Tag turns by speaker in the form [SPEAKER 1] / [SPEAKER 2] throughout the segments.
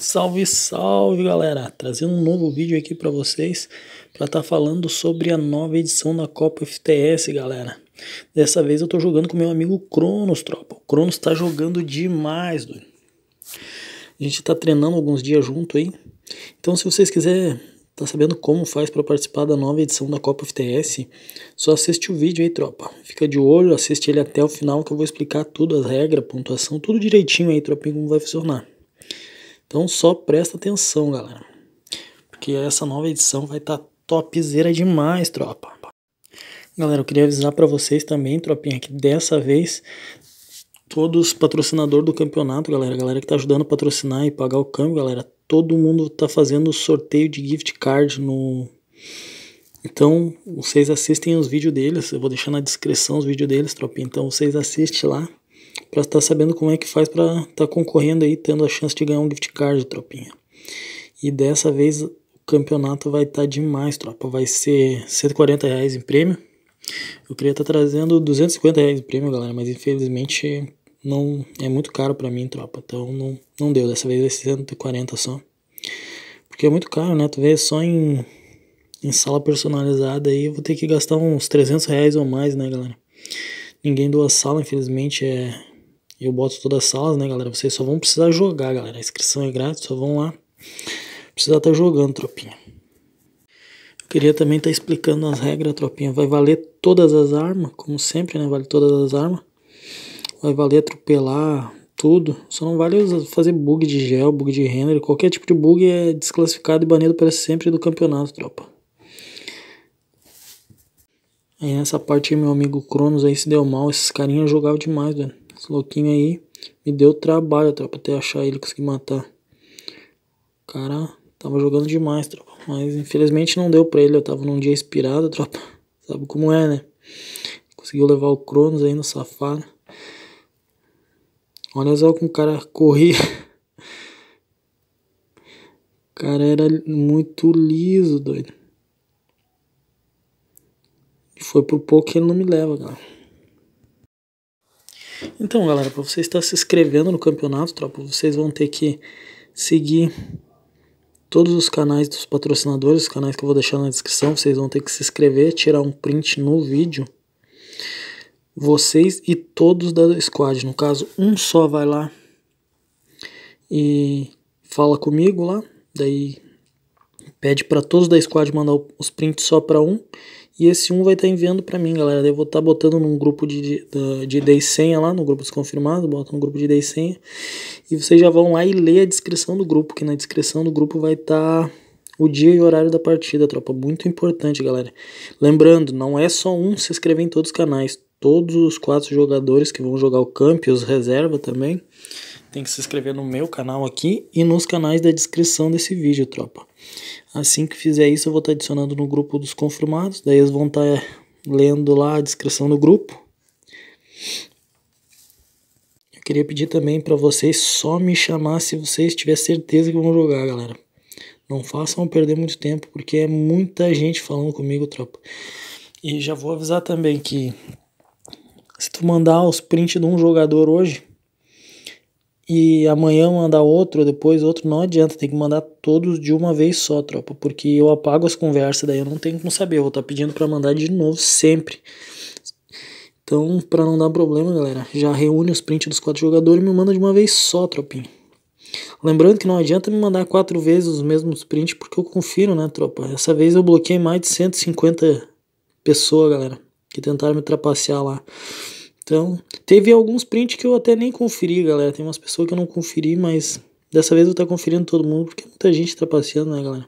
[SPEAKER 1] Salve, salve galera! Trazendo um novo vídeo aqui para vocês para estar tá falando sobre a nova edição da Copa FTS, galera. Dessa vez eu tô jogando com meu amigo Cronos, tropa. O Cronos tá jogando demais, doido. A gente tá treinando alguns dias junto aí. Então, se vocês quiserem tá sabendo como faz para participar da nova edição da Copa FTS? Só assiste o vídeo aí, tropa. Fica de olho, assiste ele até o final que eu vou explicar tudo, as regras, pontuação, tudo direitinho aí, tropinho, como vai funcionar. Então só presta atenção, galera. Porque essa nova edição vai estar tá topzera demais, tropa. Galera, eu queria avisar para vocês também, tropinha, que dessa vez todos patrocinador do campeonato, galera, galera que tá ajudando a patrocinar e pagar o câmbio, galera, todo mundo tá fazendo sorteio de gift card no então, vocês assistem os vídeos deles, eu vou deixar na descrição os vídeos deles, tropinha. Então, vocês assistem lá para estar tá sabendo como é que faz para estar tá concorrendo aí, tendo a chance de ganhar um gift card, tropinha. E dessa vez o campeonato vai estar tá demais, tropa. Vai ser 140 reais em prêmio. Eu queria estar trazendo 250 reais em prêmio, galera, mas infelizmente não é muito caro para mim, tropa. Então não, não deu. Dessa vez vai ser 140 só. Porque é muito caro, né? Tu vê só em, em sala personalizada aí, eu vou ter que gastar uns 300 reais ou mais, né, galera? ninguém doa sala, infelizmente é... Eu boto todas as salas, né, galera? Vocês só vão precisar jogar, galera. A inscrição é grátis, só vão lá. Precisa estar tá jogando, tropinha. Eu queria também estar tá explicando as regras, tropinha. Vai valer todas as armas, como sempre, né? Vale todas as armas. Vai valer atropelar, tudo. Só não vale fazer bug de gel, bug de render. Qualquer tipo de bug é desclassificado e banido para sempre do campeonato, tropa. Aí nessa parte meu amigo Cronos aí se deu mal. Esses carinhas jogavam demais, velho. Esse louquinho aí me deu trabalho, tropa, até achar ele conseguir matar. O cara tava jogando demais, tropa. Mas infelizmente não deu pra ele. Eu tava num dia inspirado, tropa. Sabe como é, né? Conseguiu levar o Cronos aí no safado. Olha só como o cara corria. O cara era muito liso, doido. E foi por pouco que ele não me leva, galera. Então, galera, para você estar se inscrevendo no campeonato, tropa, vocês vão ter que seguir todos os canais dos patrocinadores, os canais que eu vou deixar na descrição, vocês vão ter que se inscrever, tirar um print no vídeo. Vocês e todos da squad, no caso, um só vai lá e fala comigo lá, daí pede para todos da squad mandar os prints só para um e esse 1 vai estar tá enviando para mim, galera. Eu vou estar tá botando num grupo de, de, de ID e senha lá, no grupo desconfirmado, bota no grupo de ID e senha. E vocês já vão lá e ler a descrição do grupo, que na descrição do grupo vai estar tá o dia e horário da partida, tropa. Muito importante, galera. Lembrando, não é só um se inscrever em todos os canais. Todos os quatro jogadores que vão jogar o camp e os reserva também tem que se inscrever no meu canal aqui e nos canais da descrição desse vídeo, tropa. Assim que fizer isso, eu vou estar adicionando no grupo dos confirmados, daí eles vão estar lendo lá a descrição do grupo. Eu queria pedir também para vocês só me chamar se vocês tiverem certeza que vão jogar, galera. Não façam perder muito tempo, porque é muita gente falando comigo, tropa. E já vou avisar também que se tu mandar os prints de um jogador hoje, e amanhã mandar outro, depois outro, não adianta, tem que mandar todos de uma vez só, tropa, porque eu apago as conversas, daí eu não tenho como saber, eu vou estar tá pedindo para mandar de novo sempre. Então, para não dar problema, galera, já reúne os prints dos quatro jogadores e me manda de uma vez só, tropinha. Lembrando que não adianta me mandar quatro vezes os mesmos prints, porque eu confiro, né, tropa? Essa vez eu bloqueei mais de 150 pessoas, galera, que tentaram me trapacear lá. Então, teve alguns prints que eu até nem conferi, galera. Tem umas pessoas que eu não conferi, mas dessa vez eu tô conferindo todo mundo, porque muita gente tá passeando, né, galera?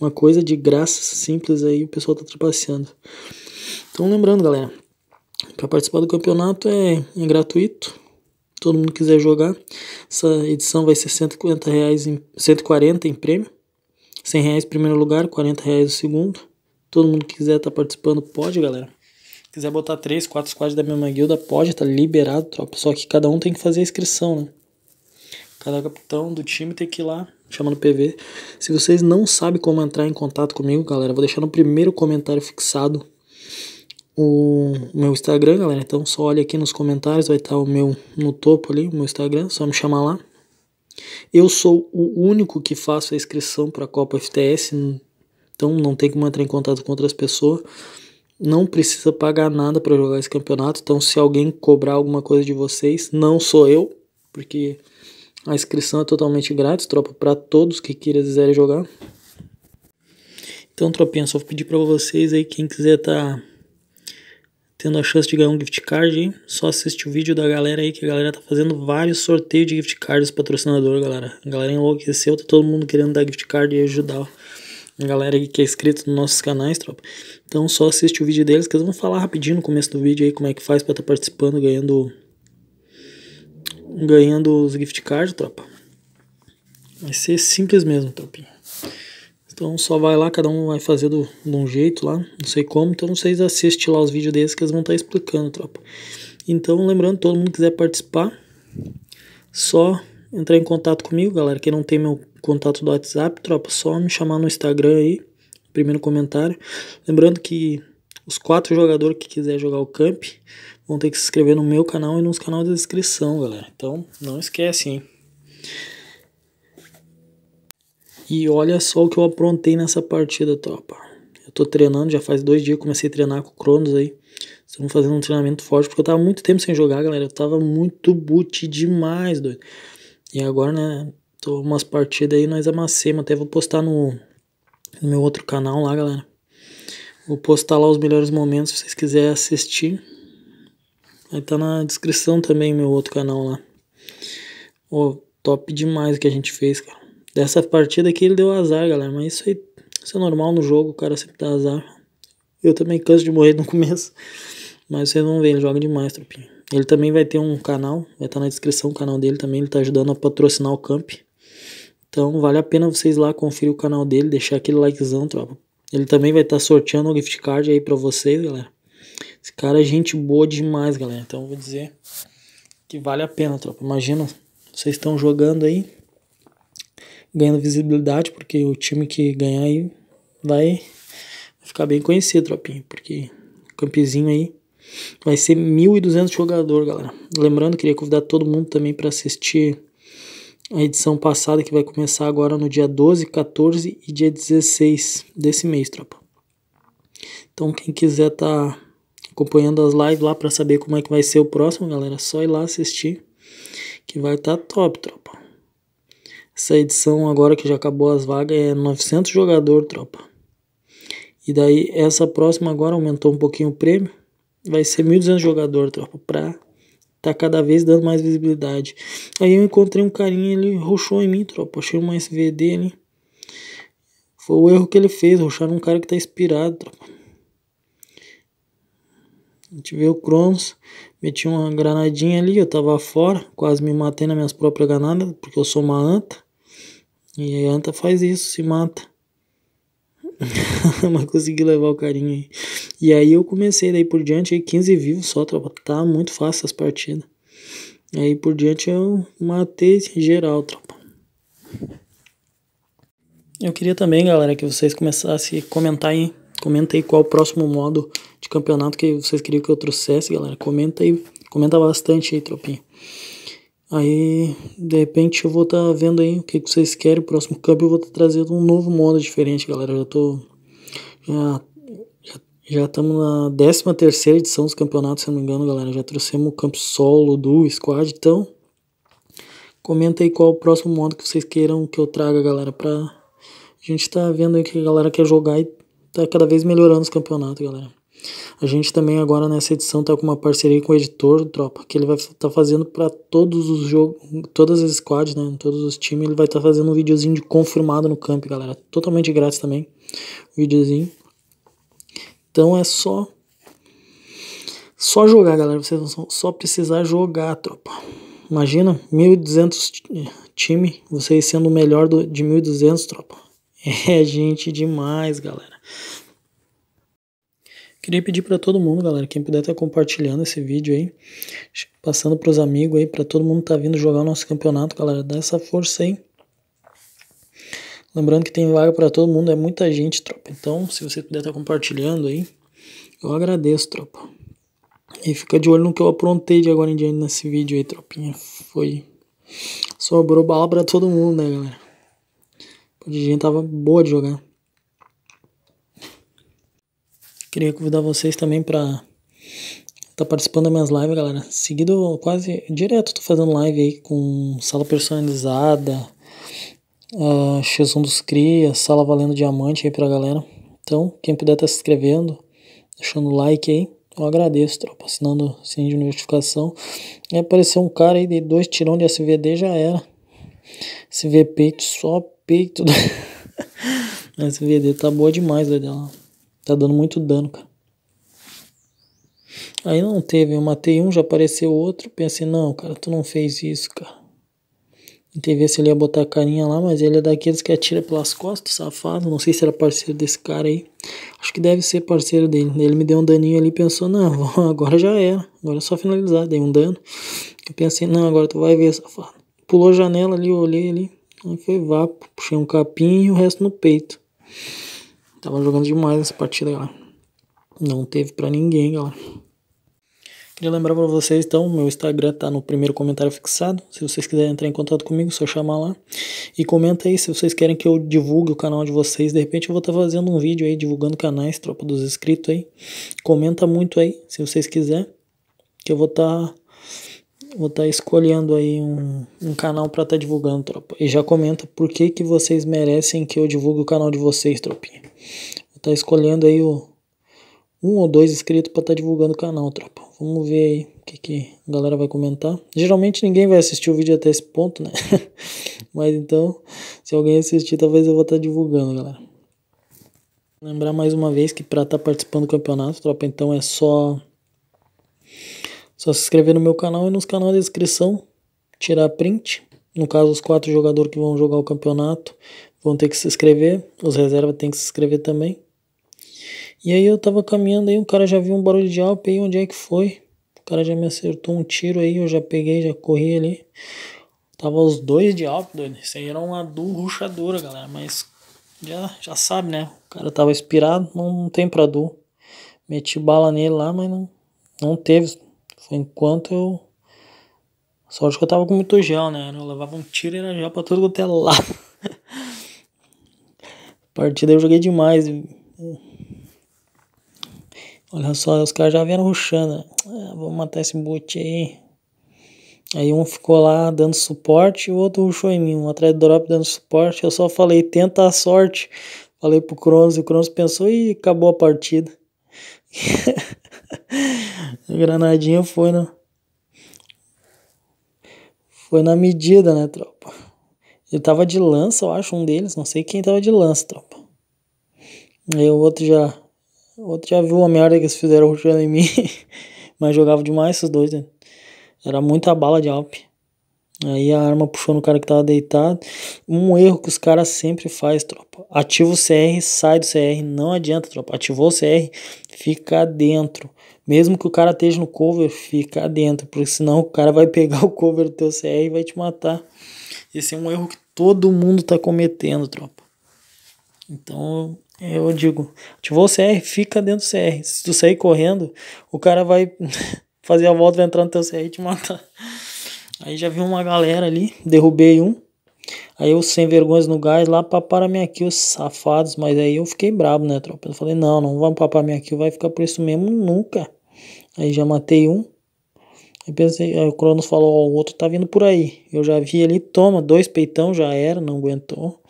[SPEAKER 1] Uma coisa de graça simples aí, o pessoal tá trapaceando. Então, lembrando, galera, para participar do campeonato é, é gratuito todo mundo quiser jogar. Essa edição vai ser 150 reais em, 140 em prêmio. 100 reais primeiro lugar, 40 reais o segundo. Todo mundo que quiser estar tá participando pode, galera. Se quiser botar 3, 4 squads da mesma guilda, pode, tá liberado, tropa. Só que cada um tem que fazer a inscrição, né? Cada capitão do time tem que ir lá, chamando PV. Se vocês não sabem como entrar em contato comigo, galera, vou deixar no primeiro comentário fixado o meu Instagram, galera. Então só olha aqui nos comentários, vai estar tá o meu no topo ali, o meu Instagram, só me chamar lá. Eu sou o único que faço a inscrição para a Copa FTS, então não tem como entrar em contato com outras pessoas não precisa pagar nada para jogar esse campeonato. Então, se alguém cobrar alguma coisa de vocês, não sou eu, porque a inscrição é totalmente grátis, tropa, para todos que quiserem jogar. Então, tropinha, só vou pedir para vocês aí, quem quiser tá tendo a chance de ganhar um gift card, hein? só assiste o vídeo da galera aí, que a galera tá fazendo vários sorteios de gift cards patrocinador, galera. A galera enlouqueceu, tá todo mundo querendo dar gift card e ajudar a galera aí que é inscrito nos nossos canais, tropa. Então só assiste o vídeo deles, que eles vão falar rapidinho no começo do vídeo aí como é que faz pra estar tá participando, ganhando. Ganhando os gift cards, tropa. Vai ser simples mesmo, tropinha. Então só vai lá, cada um vai fazer do, de um jeito lá, não sei como. Então vocês assistem lá os vídeos deles que eles vão estar tá explicando, tropa. Então, lembrando, todo mundo quiser participar, só entrar em contato comigo, galera. Quem não tem meu contato do WhatsApp, tropa, só me chamar no Instagram aí, primeiro comentário. Lembrando que os quatro jogadores que quiser jogar o camp vão ter que se inscrever no meu canal e nos canais da descrição, galera. Então, não esquece, hein? E olha só o que eu aprontei nessa partida, tropa. Eu tô treinando, já faz dois dias comecei a treinar com o Cronos aí. Estamos fazendo um treinamento forte, porque eu tava muito tempo sem jogar, galera. Eu tava muito boot demais, doido. E agora, né, Tô umas partidas aí, nós amassemos. Até vou postar no, no meu outro canal lá, galera. Vou postar lá os melhores momentos, se vocês quiserem assistir. Vai tá na descrição também meu outro canal lá. Oh, top demais o que a gente fez, cara. Dessa partida aqui ele deu azar, galera. Mas isso aí isso é normal no jogo, o cara sempre dá azar. Eu também canso de morrer no começo. Mas vocês vão ver, ele joga demais, tropinha. Ele também vai ter um canal, vai estar tá na descrição o canal dele também. Ele tá ajudando a patrocinar o camp. Então vale a pena vocês lá conferir o canal dele, deixar aquele likezão, tropa. Ele também vai estar tá sorteando o gift card aí para vocês, galera. Esse cara é gente boa demais, galera. Então vou dizer que vale a pena, tropa. Imagina, vocês estão jogando aí, ganhando visibilidade, porque o time que ganhar aí vai ficar bem conhecido, tropinha, porque o campezinho aí vai ser 1.200 jogador, galera. Lembrando, queria convidar todo mundo também para assistir a edição passada que vai começar agora no dia 12, 14 e dia 16 desse mês, tropa. Então quem quiser tá acompanhando as lives lá para saber como é que vai ser o próximo, galera, é só ir lá assistir que vai estar tá top, tropa. Essa edição agora que já acabou as vagas é 900 jogador, tropa. E daí essa próxima agora aumentou um pouquinho o prêmio, vai ser 1.200 jogador, tropa, para tá cada vez dando mais visibilidade. Aí eu encontrei um carinha, ele roxou em mim, tropa. Achei uma SVD ali. Foi o erro que ele fez, roxar um cara que tá inspirado, tropa. A gente vê o Cronos, meti uma granadinha ali, eu tava fora, quase me matei nas minhas próprias granadas, porque eu sou uma anta. E a anta faz isso, se mata. mas consegui levar o carinho aí. E aí eu comecei daí por diante, aí 15 vivos só, tropa. Tá muito fácil as partidas. Aí por diante eu matei geral, tropa. Eu queria também, galera, que vocês começassem a comentar aí. Comenta aí qual o próximo modo de campeonato que vocês queriam que eu trouxesse, galera. Comenta aí. Comenta bastante aí, tropinha. Aí, de repente, eu vou estar tá vendo aí o que, que vocês querem. O próximo câmbio eu vou estar tá trazendo um novo modo diferente, galera. já tô. Já já estamos na 13 terceira edição dos campeonatos, se não me engano, galera. Já trouxemos o campo solo, do squad, então... Comenta aí qual o próximo modo que vocês queiram que eu traga, galera, pra... A gente tá vendo aí que a galera quer jogar e tá cada vez melhorando os campeonatos, galera. A gente também agora nessa edição tá com uma parceria com o editor do Tropa, que ele vai estar tá fazendo para todos os jogos, todas as squads, né, todos os times, ele vai estar tá fazendo um videozinho de confirmado no camp, galera. Totalmente grátis também, um videozinho. Então é só só jogar, galera, vocês vão só precisar jogar, tropa. Imagina 1200 time, vocês sendo o melhor do, de 1200, tropa. É gente demais, galera. Queria pedir para todo mundo, galera, quem puder estar tá compartilhando esse vídeo aí, passando para os amigos aí, para todo mundo tá vindo jogar o nosso campeonato, galera, dá essa força aí. Lembrando que tem vaga para todo mundo, é muita gente, tropa. Então, se você puder estar tá compartilhando aí, eu agradeço, tropa. E fica de olho no que eu aprontei de agora em diante nesse vídeo aí, tropinha. Foi. Sobrou bala pra todo mundo, né, galera? A gente tava boa de jogar. Queria convidar vocês também para tá participando das minhas lives, galera. Seguido, quase direto, tô fazendo live aí com sala personalizada, uh, ah, X1 dos Cria, sala valendo diamante aí pra galera. Então, quem puder tá se inscrevendo, deixando o like aí, eu agradeço, tropa. Assinando o sininho de notificação. E apareceu um cara aí de dois tirão de SVD, já era. SV peito, só peito. Do... SVD tá boa demais, doidela. Tá dando muito dano, cara. Aí não teve, eu matei um, já apareceu outro. Pensei, não, cara, tu não fez isso, cara. Tentei ver se ele ia botar a carinha lá, mas ele é daqueles que atira pelas costas, safado. Não sei se era parceiro desse cara aí. Acho que deve ser parceiro dele. Ele me deu um daninho ali e pensou, não, agora já era. Agora é só finalizar. Dei um dano. Eu pensei, não, agora tu vai ver, safado. Pulou a janela ali, eu olhei ali. Aí foi vapo. Puxei um capim e o resto no peito. Tava jogando demais essa partida, galera. Não teve pra ninguém, galera. Queria lembrar pra vocês, então, meu Instagram tá no primeiro comentário fixado. Se vocês quiserem entrar em contato comigo, é só chamar lá. E comenta aí se vocês querem que eu divulgue o canal de vocês. De repente eu vou estar tá fazendo um vídeo aí, divulgando canais, tropa dos inscritos aí. Comenta muito aí, se vocês quiserem. Que eu vou estar... Tá vou estar tá escolhendo aí um, um canal para estar tá divulgando, tropa. E já comenta por que, que vocês merecem que eu divulgue o canal de vocês, tropinha. Vou estar tá escolhendo aí o, um ou dois inscritos para estar tá divulgando o canal, tropa. Vamos ver aí o que, que a galera vai comentar. Geralmente ninguém vai assistir o vídeo até esse ponto, né? Mas então, se alguém assistir, talvez eu vou estar tá divulgando, galera. Lembrar mais uma vez que para estar tá participando do campeonato, tropa, então é só só se inscrever no meu canal e nos canais da descrição, tirar print. No caso, os quatro jogadores que vão jogar o campeonato vão ter que se inscrever. Os reservas têm que se inscrever também. E aí eu tava caminhando aí, um cara já viu um barulho de alpe aí, onde é que foi? O cara já me acertou um tiro aí, eu já peguei, já corri ali. Tava os dois de alpe doido. Isso aí era uma du ruchadura, galera, mas já, já sabe, né? O cara tava inspirado, não, não tem pra du. Meti bala nele lá, mas não, não teve foi enquanto eu. Sorte que eu tava com muito gel, né? Eu levava um tiro e era gel pra tudo até lá a Partida eu joguei demais. Olha só, os caras já vieram ruxando. Ah, vou matar esse boot aí. Aí um ficou lá dando suporte, o outro ruxou em mim, um atrás do drop dando suporte. Eu só falei, tenta a sorte. Falei pro Cronos, e o Cronos pensou e acabou a partida. Granadinha foi na. Foi na medida, né, tropa? Ele tava de lança, eu acho, um deles. Não sei quem tava de lança, tropa. Aí o outro já. O outro já viu a merda que eles fizeram rushando em mim. Mas jogava demais esses dois, né? Era muita bala de Alp. Aí a arma puxou no cara que tava deitado. Um erro que os caras sempre faz, tropa. Ativa o CR, sai do CR. Não adianta, tropa. Ativou o CR, fica dentro. Mesmo que o cara esteja no cover, fica dentro, porque senão o cara vai pegar o cover do teu CR e vai te matar. Esse é um erro que todo mundo tá cometendo, tropa. Então, eu digo, ativou o CR, fica dentro do CR. Se tu sair correndo, o cara vai fazer a volta, vai entrar no teu CR e te matar. Aí já vi uma galera ali, derrubei um. Aí eu sem vergonhas no gás lá, paparam minha kill, safados. Mas aí eu fiquei brabo, né, tropa? Eu falei, não, não vamos papar minha kill, vai ficar por isso mesmo nunca. Aí já matei um. Aí pensei, aí o Cronos falou, ó, o outro tá vindo por aí. Eu já vi ali, toma, dois peitão, já era, não aguentou.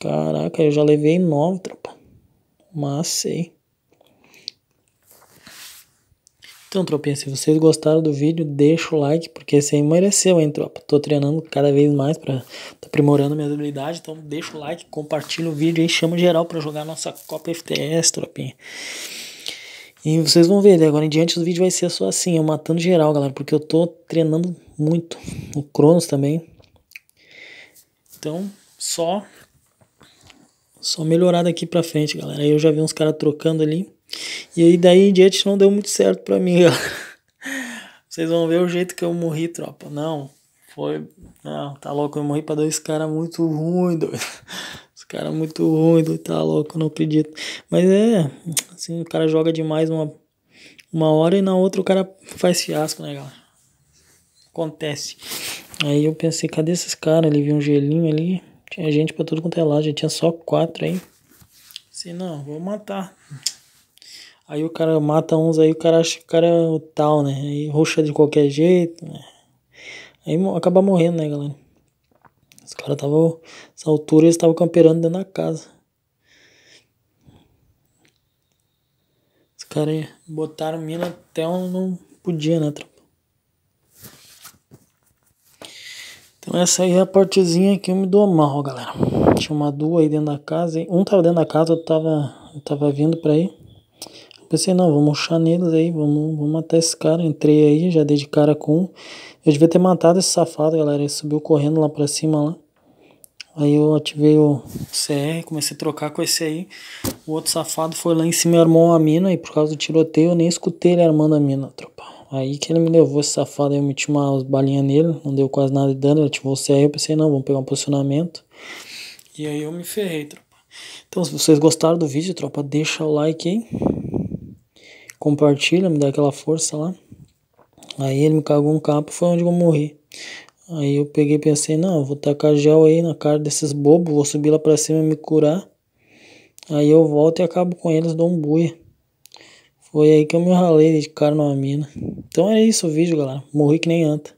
[SPEAKER 1] Caraca, eu já levei nove, tropa. Mas sei. Então, tropinha, se vocês gostaram do vídeo, deixa o like, porque esse aí mereceu, hein, tropa? Tô treinando cada vez mais pra... Tô aprimorando minhas habilidades, então deixa o like, compartilha o vídeo e chama geral pra jogar nossa Copa FTS, tropinha. E vocês vão ver, agora em diante o vídeo vai ser só assim, eu é matando geral, galera, porque eu tô treinando muito. O Cronos também. Então, só só melhorar daqui pra frente, galera. Aí eu já vi uns caras trocando ali. E aí daí em diante não deu muito certo pra mim, galera. Vocês vão ver o jeito que eu morri, tropa. Não, foi... Não, tá louco, eu morri pra dois caras muito ruins, doido. Esse cara é muito ruim, tá louco, não acredito. Mas é, assim, o cara joga demais uma, uma hora e na outra o cara faz fiasco, né, galera? Acontece. Aí eu pensei, cadê esses caras? ele viu um gelinho ali. Tinha gente pra tudo quanto é lá, já tinha só quatro aí. Assim, não, vou matar. Aí o cara mata uns aí, o cara acha que o cara é o tal, né? Aí roxa de qualquer jeito, né? Aí acaba morrendo, né, galera? caras estavam. Nessa altura eles estavam camperando dentro da casa. Os caras botaram mina até onde não podia, né, tropa? Então essa aí é a partezinha que eu me dou mal, galera. Tinha uma duas aí dentro da casa. Um tava dentro da casa, outro tava, tava vindo pra aí. pensei, não, vamos murchar neles aí, vamos, vamos matar esse cara. Entrei aí, já dei de cara com um. Eu devia ter matado esse safado, galera. Ele subiu correndo lá pra cima lá. Aí eu ativei o CR, comecei a trocar com esse aí. O outro safado foi lá em cima e armou uma mina. E por causa do tiroteio eu nem escutei ele armando a mina, tropa. Aí que ele me levou esse safado, aí eu meti umas balinhas nele. Não deu quase nada de dano, ele ativou o CR. Eu pensei, não, vamos pegar um posicionamento. E aí eu me ferrei, tropa. Então se vocês gostaram do vídeo, tropa, deixa o like aí. Compartilha, me dá aquela força lá. Aí ele me cagou um capo, foi onde eu morri. Aí eu peguei e pensei, não, vou tacar gel aí na cara desses bobos, vou subir lá pra cima e me curar. Aí eu volto e acabo com eles, dou um buia. Foi aí que eu me ralei de cara numa mina. Então é isso o vídeo, galera. Morri que nem anta.